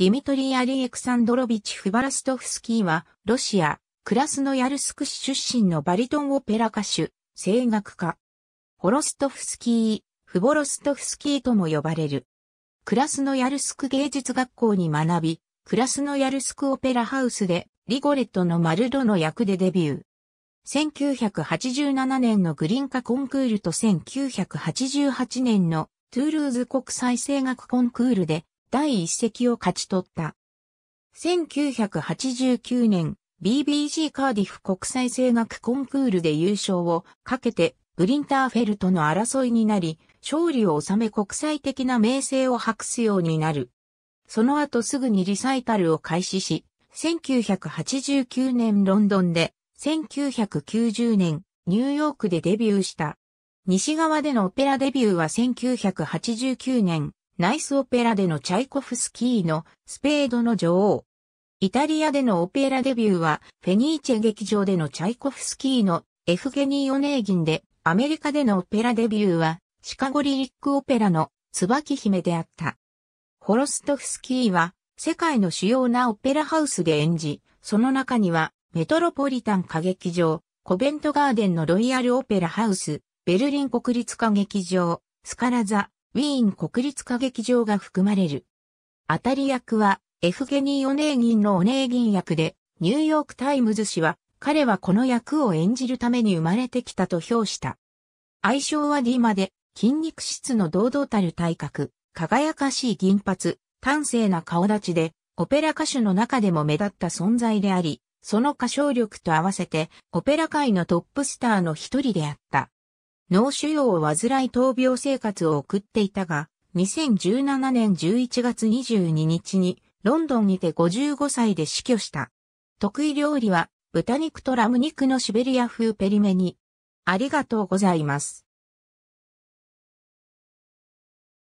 ディミトリー・アリエクサンドロビチ・フバラストフスキーは、ロシア、クラスノヤルスク市出身のバリトンオペラ歌手、声楽家。ホロストフスキー、フボロストフスキーとも呼ばれる。クラスノヤルスク芸術学校に学び、クラスノヤルスクオペラハウスで、リゴレットのマルドの役でデビュー。1987年のグリンカコンクールと1988年のトゥールーズ国際声楽コンクールで第一席を勝ち取った。1989年、BBC カーディフ国際声楽コンクールで優勝をかけて、グリンターフェルとの争いになり、勝利を収め国際的な名声を博すようになる。その後すぐにリサイタルを開始し、1989年ロンドンで、1990年ニューヨークでデビューした。西側でのオペラデビューは1989年、ナイスオペラでのチャイコフスキーのスペードの女王。イタリアでのオペラデビューは、フェニーチェ劇場でのチャイコフスキーのエフゲニー・オネーギンで、アメリカでのオペラデビューは、シカゴリリックオペラの椿姫であった。ホロストフスキーは、世界の主要なオペラハウスで演じ、その中には、メトロポリタン歌劇場、コベントガーデンのロイヤルオペラハウス、ベルリン国立歌劇場、スカラザ、ウィーン国立歌劇場が含まれる。当たり役は、エフゲニー・オネーギンのオネーギン役で、ニューヨークタイムズ氏は、彼はこの役を演じるために生まれてきたと評した。愛称はディマで、筋肉質の堂々たる体格、輝かしい銀髪、端正な顔立ちで、オペラ歌手の中でも目立った存在であり、その歌唱力と合わせて、オペラ界のトップスターの一人であった。脳腫瘍を患い闘病生活を送っていたが、2017年11月22日にロンドンにて55歳で死去した。得意料理は豚肉とラム肉のシベリア風ペリメニ。ありがとうございます。